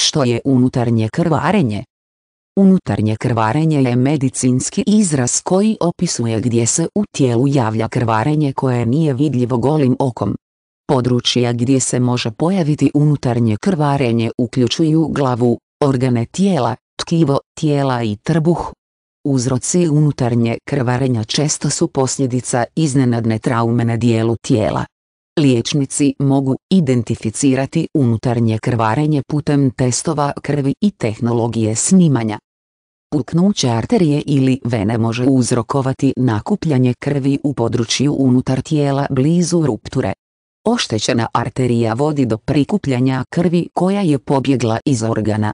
Što je unutarnje krvarenje? Unutarnje krvarenje je medicinski izraz koji opisuje gdje se u tijelu javlja krvarenje koje nije vidljivo golim okom. Područja gdje se može pojaviti unutarnje krvarenje uključuju glavu, organe tijela, tkivo tijela i trbuh. Uzroci unutarnje krvarenja često su posljedica iznenadne traume na dijelu tijela, Liječnici mogu identificirati unutarnje krvarenje putem testova krvi i tehnologije snimanja. Puknuće arterije ili vene može uzrokovati nakupljanje krvi u području unutar tijela blizu rupture. Oštećena arterija vodi do prikupljanja krvi koja je pobjegla iz organa.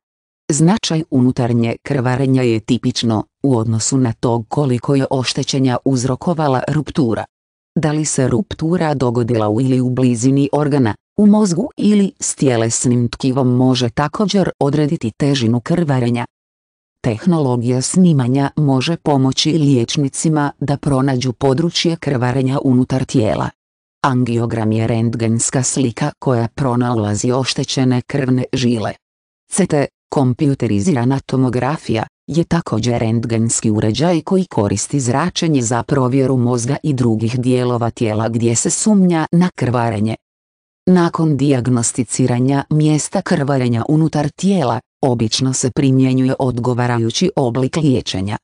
Značaj unutarnje krvarenja je tipično u odnosu na to koliko je oštećenja uzrokovala ruptura da li se ruptura dogodila u ili u blizini organa, u mozgu ili s tjelesnim tkivom može također odrediti težinu krvarenja. Tehnologija snimanja može pomoći liječnicima da pronađu područje krvarenja unutar tijela. Angiogram je rendgenska slika koja pronalazi oštećene krvne žile. CT, kompjuterizirana tomografija, je također rendgenski uređaj koji koristi zračenje za provjeru mozga i drugih dijelova tijela gdje se sumnja na krvarenje. Nakon dijagnosticiranja mjesta krvarenja unutar tijela, obično se primjenjuje odgovarajući oblik liječenja.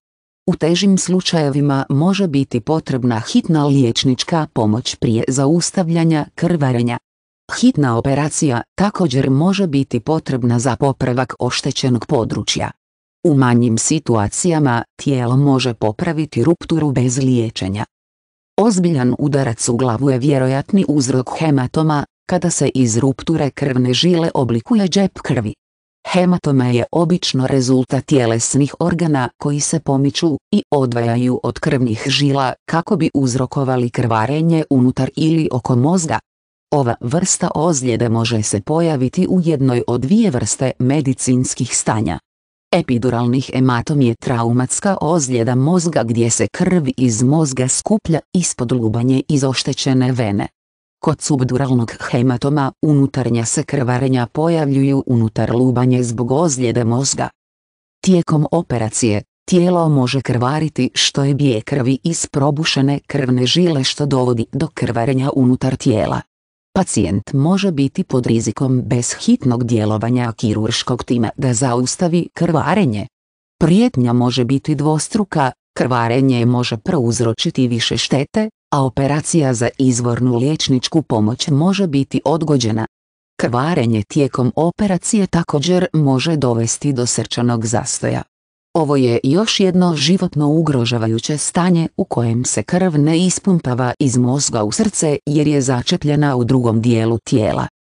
U težim slučajevima može biti potrebna hitna liječnička pomoć prije zaustavljanja krvarenja. Hitna operacija također može biti potrebna za popravak oštećenog područja. U manjim situacijama tijelo može popraviti rupturu bez liječenja. Ozbiljan udarac u glavu je vjerojatni uzrok hematoma, kada se iz rupture krvne žile oblikuje džep krvi. Hematoma je obično rezultat tjelesnih organa koji se pomiču i odvajaju od krvnih žila kako bi uzrokovali krvarenje unutar ili oko mozga. Ova vrsta ozljede može se pojaviti u jednoj od dvije vrste medicinskih stanja. Epiduralnih hematom je traumatska ozljeda mozga gdje se krv iz mozga skuplja ispod lubanje iz oštećene vene. Kod subduralnog hematoma unutarnja se krvarenja pojavljuju unutar lubanje zbog ozljede mozga. Tijekom operacije, tijelo može krvariti što je bije krvi iz probušene krvne žile što dovodi do krvarenja unutar tijela pacijent može biti pod rizikom bez hitnog djelovanja kirurškog tima da zaustavi krvarenje. Prijetnja može biti dvostruka, krvarenje može prouzročiti više štete, a operacija za izvornu liječničku pomoć može biti odgođena. Krvarenje tijekom operacije također može dovesti do srčanog zastoja, ovo je još jedno životno ugrožavajuće stanje u kojem se krv ne ispumpava iz mozga u srce jer je začepljena u drugom dijelu tijela.